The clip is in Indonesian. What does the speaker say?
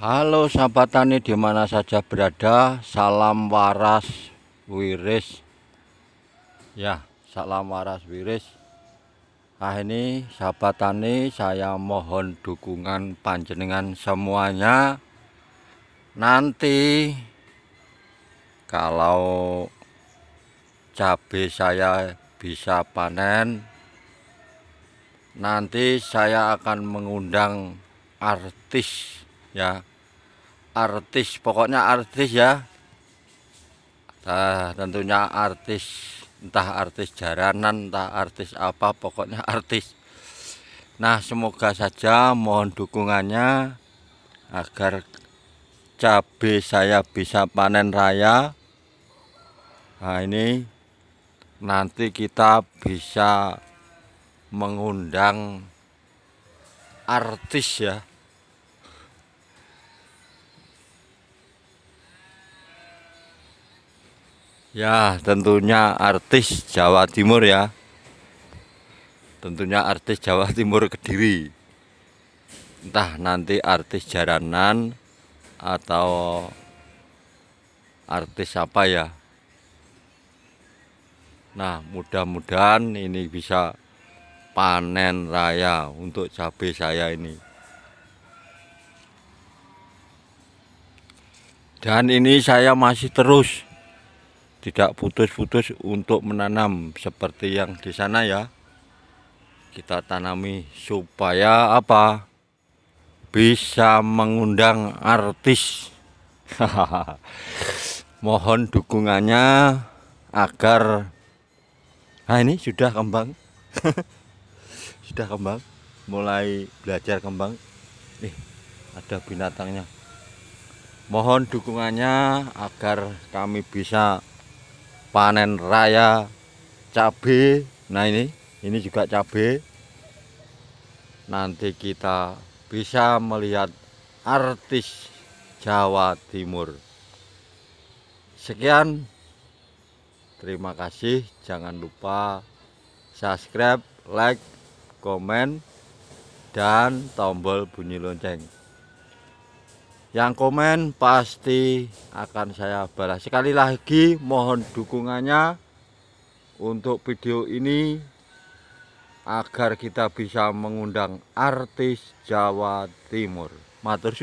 Halo sahabat tani dimana saja berada Salam waras wiris Ya salam waras wiris Nah ini sahabat tani saya mohon dukungan panjenengan semuanya Nanti Kalau cabe saya bisa panen Nanti saya akan mengundang artis ya artis pokoknya artis ya nah, tentunya artis entah artis jaranan entah artis apa pokoknya artis nah semoga saja mohon dukungannya agar cabai saya bisa panen raya nah ini nanti kita bisa mengundang artis ya Ya, tentunya artis Jawa Timur ya. Tentunya artis Jawa Timur Kediri. Entah nanti artis jaranan atau artis apa ya. Nah, mudah-mudahan ini bisa panen raya untuk cabai saya ini. Dan ini saya masih terus tidak putus-putus untuk menanam seperti yang di sana ya kita tanami supaya apa bisa mengundang artis mohon dukungannya agar nah ini sudah kembang sudah kembang mulai belajar kembang nih ada binatangnya mohon dukungannya agar kami bisa panen raya cabai nah ini ini juga cabai nanti kita bisa melihat artis Jawa Timur sekian terima kasih jangan lupa subscribe like komen dan tombol bunyi lonceng yang komen pasti akan saya balas sekali lagi mohon dukungannya untuk video ini agar kita bisa mengundang artis Jawa Timur matur